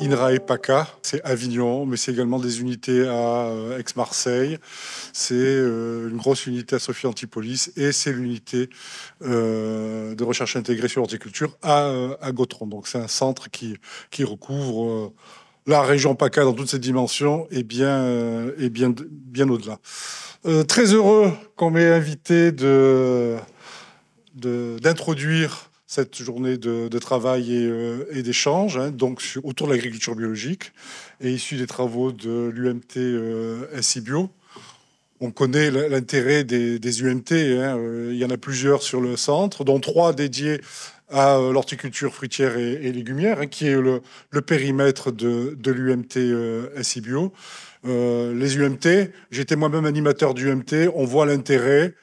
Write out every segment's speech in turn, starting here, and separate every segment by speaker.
Speaker 1: INRA et PACA, c'est Avignon, mais c'est également des unités à Aix-Marseille, euh, c'est euh, une grosse unité à Sophie Antipolis et c'est l'unité euh, de recherche intégrée sur l'horticulture à, Gotron. Donc c'est un centre qui, qui recouvre la région PACA dans toutes ses dimensions et bien, et bien, bien au-delà. très heureux qu'on m'ait invité de d'introduire cette journée de, travail et, euh, d'échange, hein, donc autour de l'agriculture biologique, et issue des travaux de l'UMT euh, SIBio. On connaît l'intérêt des, UMT, hein, euh, il y en a plusieurs sur le centre, dont trois dédiés à l'horticulture fruitière et, légumière, hein, qui est le, périmètre de, de l'UMT SIBio. les UMT, j'étais moi-même animateur d'UMT, on voit l'intérêt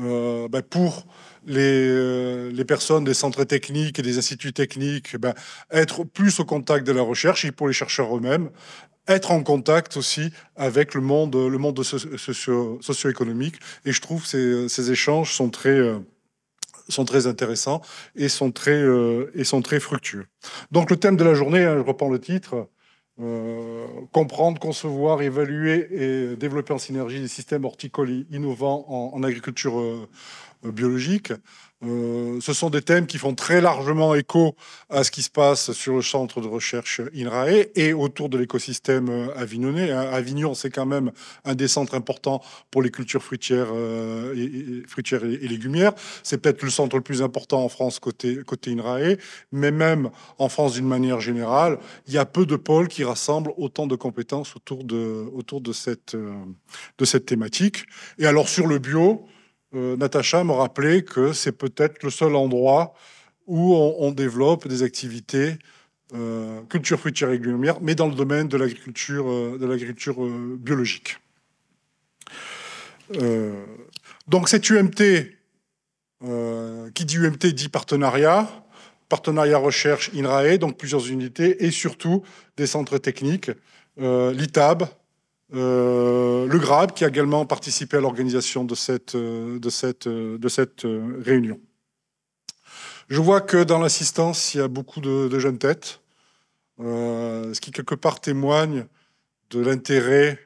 Speaker 1: euh, ben, pour euh, les, personnes des centres techniques et des instituts techniques, ben, être plus au contact de la recherche et pour les chercheurs eux-mêmes, être en contact aussi avec le monde, le monde socio-économique. Et je trouve que ces, échanges sont très euh, sont très intéressants et sont très, et sont très fructueux. Donc le thème de la journée, hein, je reprends le titre, euh, comprendre, concevoir, évaluer et développer en synergie des systèmes horticoles innovants en, en agriculture euh, euh, biologique. Euh, ce sont des thèmes qui font très largement écho à ce qui se passe sur le centre de recherche INRAE et autour de l'écosystème euh, avignonnais. Hein, Avignon, c'est quand même un des centres importants pour les cultures fruitières, et, légumières. C'est peut-être le centre le plus important en France côté, INRAE, mais même en France d'une manière générale, il y a peu de pôles qui rassemblent autant de compétences autour de cette thématique. Et alors sur le bio, euh, Natacha me rappelé que c'est peut-être le seul endroit où on, développe des activités euh, culture fruitière et glumière, mais dans le domaine de l'agriculture euh, de l'agriculture biologique. donc cette UMT, qui dit UMT dit partenariat, partenariat recherche INRAE, donc plusieurs unités, et surtout des centres techniques, l'ITAB, euh, le GRAB, qui a également participé à l'organisation de cette, euh, de cette, euh, de cette réunion. Je vois que dans l'assistance, il y a beaucoup de, jeunes têtes, ce qui quelque part témoigne de l'intérêt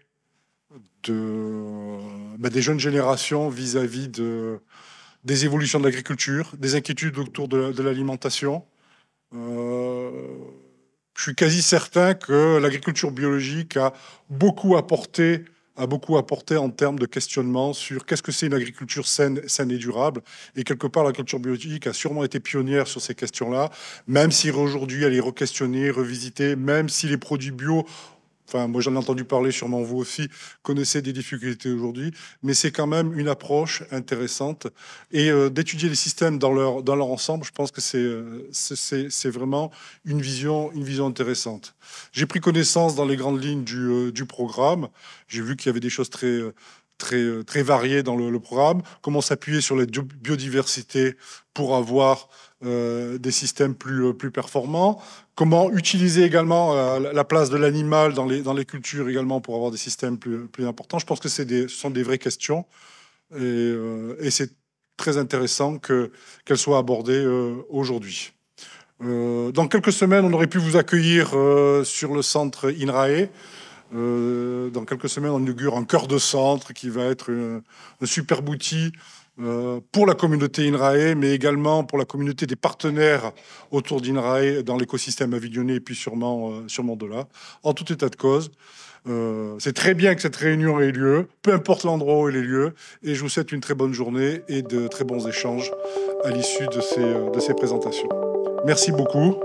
Speaker 1: bah, des jeunes générations vis-à-vis des évolutions de l'agriculture, des inquiétudes autour de, l'alimentation je suis quasi certain que l'agriculture biologique a beaucoup apporté a beaucoup apporté en termes de questionnement sur qu'est-ce que c'est une agriculture saine, saine et durable. Et quelque part, l'agriculture biologique a sûrement été pionnière sur ces questions-là, même si aujourd'hui elle est requestionnée, revisitée, même si les produits bio enfin moi j'en ai entendu parler, sûrement vous aussi, connaissez des difficultés aujourd'hui, mais c'est quand même une approche intéressante. Et euh, d'étudier les systèmes dans leur, dans leur ensemble, je pense que euh, c'est vraiment une vision, une vision intéressante. J'ai pris connaissance dans les grandes lignes du, euh, du programme, j'ai vu qu'il y avait des choses très... Très, très variées dans le programme, comment s'appuyer sur la biodiversité pour avoir euh, des systèmes euh, plus, performants. Comment utiliser également euh, la place de l'animal dans les, cultures également pour avoir des systèmes plus, importants. Je pense que ce sont des vraies questions et, c'est très intéressant qu'elles soient abordées aujourd'hui. dans quelques semaines, on aurait pu vous accueillir sur le centre INRAE. Euh, dans quelques semaines, on inaugure un cœur de centre qui va être un super outil euh, pour la communauté INRAE, mais également pour la communauté des partenaires autour d'INRAE dans l'écosystème avignonnais et puis sûrement, euh, sûrement de là. En tout état de cause, c'est très bien que cette réunion ait lieu, peu importe l'endroit où elle ait lieu, et je vous souhaite une très bonne journée et de très bons échanges à l'issue de ces, de ces présentations. Merci beaucoup.